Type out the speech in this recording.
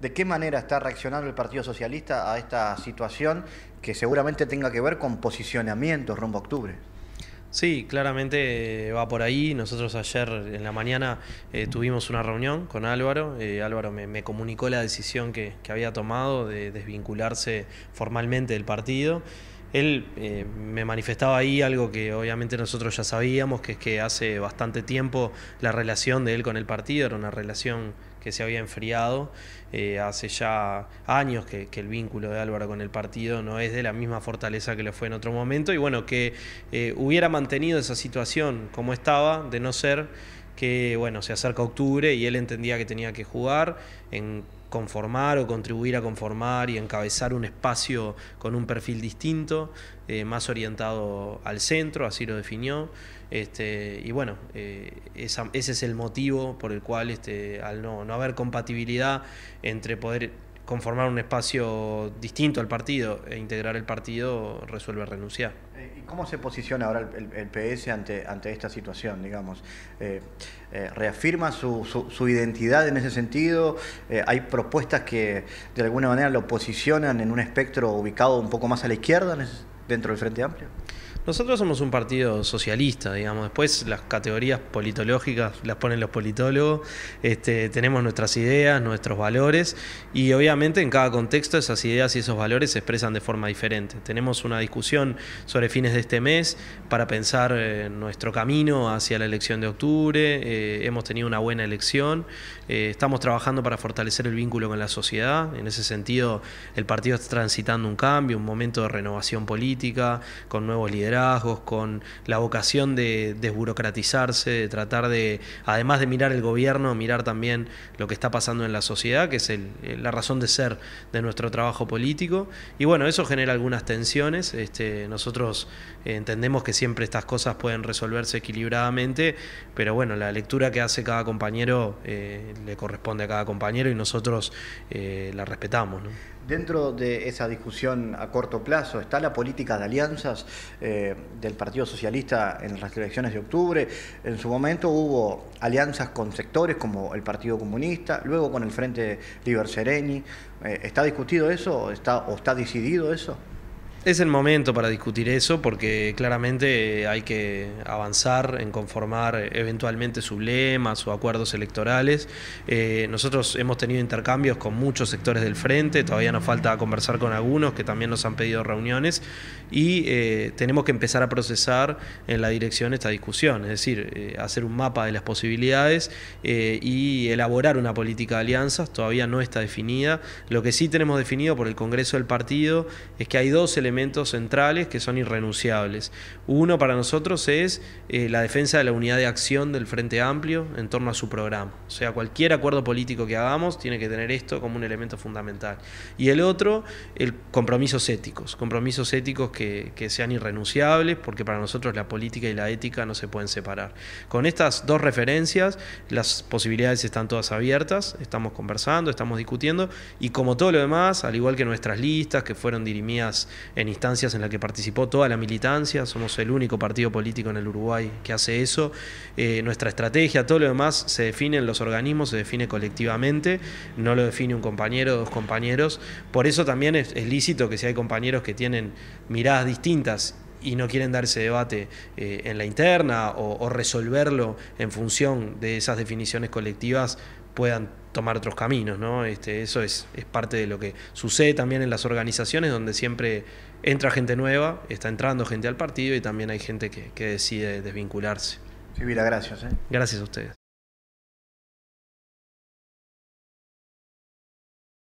¿De qué manera está reaccionando el Partido Socialista a esta situación que seguramente tenga que ver con posicionamientos rumbo a octubre? Sí, claramente eh, va por ahí. Nosotros ayer en la mañana eh, tuvimos una reunión con Álvaro. Eh, Álvaro me, comunicó la decisión que, había tomado de desvincularse formalmente del partido él me manifestaba ahí algo que obviamente nosotros ya sabíamos, que es que hace bastante tiempo la relación de él con el partido era una relación que se había enfriado. Eh, hace ya años que, el vínculo de Álvaro con el partido no es de la misma fortaleza que lo fue en otro momento. Y bueno, que eh, hubiera mantenido esa situación como estaba, de no ser que bueno, se acerca octubre y él entendía que tenía que jugar en conformar o contribuir a conformar y encabezar un espacio con un perfil distinto, eh, más orientado al centro, así lo definió. Este, y bueno, eh, ese es el motivo por el cual este, al no, no haber compatibilidad entre poder conformar un espacio distinto al partido e integrar el partido, resuelve renunciar. ¿Cómo se posiciona ahora el, PS ante, ante esta situación, digamos? Eh, eh, ¿Reafirma su, identidad en ese sentido? Eh, ¿Hay propuestas que de alguna manera lo posicionan en un espectro ubicado un poco más a la izquierda dentro del Frente Amplio? Nosotros somos un partido socialista, digamos. Después las categorías politológicas las ponen los politólogos. Este, tenemos nuestras ideas, nuestros valores y obviamente en cada contexto esas ideas y esos valores se expresan de forma diferente. Tenemos una discusión sobre fines de este mes para pensar eh, nuestro camino hacia la elección de octubre. Eh, hemos tenido una buena elección. Eh, estamos trabajando para fortalecer el vínculo con la sociedad. En ese sentido, el partido está transitando un cambio, un momento de renovación política, con nuevos liderazgos con la vocación de desburocratizarse, de tratar de, además de mirar el gobierno, mirar también lo que está pasando en la sociedad, que es eh, la razón de ser de nuestro trabajo político. Y bueno, eso genera algunas tensiones. Este, nosotros eh, entendemos que siempre estas cosas pueden resolverse equilibradamente, pero bueno, la lectura que hace cada compañero eh, le corresponde a cada compañero y nosotros la respetamos. Dentro de esa discusión a corto plazo está la política de alianzas eh, del Partido Socialista en las elecciones de octubre. En su momento hubo alianzas con sectores como el Partido Comunista, luego con el Frente Liber Sereni. Eh, ¿Está discutido eso? ¿Está, ¿O está decidido eso? Es el momento para discutir eso porque claramente hay que avanzar en conformar eh, eventualmente sublemas o acuerdos electorales. Eh, nosotros hemos tenido intercambios con muchos sectores del frente, todavía nos falta conversar con algunos que también nos han pedido reuniones y eh, tenemos que empezar a procesar en la dirección esta discusión, es decir, hacer un mapa de las posibilidades y elaborar una política de alianzas, todavía no está definida. Lo que sí tenemos definido por el Congreso del Partido es que hay dos elementos elementos centrales que son irrenunciables. Uno para nosotros es eh, la defensa de la unidad de acción del Frente Amplio en torno a su programa. O sea, cualquier acuerdo político que hagamos tiene que tener esto como un elemento fundamental. Y el otro, el compromisos éticos, compromisos éticos que, que sean irrenunciables, porque para nosotros la política y la ética no se pueden separar. Con estas dos referencias, las posibilidades están todas abiertas, estamos conversando, estamos discutiendo, y como todo lo demás, al igual que nuestras listas que fueron dirimidas en instancias en las que participó toda la militancia, somos el único partido político en el Uruguay que hace eso. Eh, nuestra estrategia, todo lo demás se define en los organismos, se define colectivamente, no lo define un compañero, dos compañeros. Por eso también es, lícito que si hay compañeros que tienen miradas distintas y no quieren dar ese debate eh, en la interna o, resolverlo en función de esas definiciones colectivas, puedan tomar otros caminos, ¿no? Este, eso es, es parte de lo que sucede también en las organizaciones, donde siempre entra gente nueva, está entrando gente al partido y también hay gente que, decide desvincularse. Sí, mira, gracias. ¿eh? Gracias a ustedes.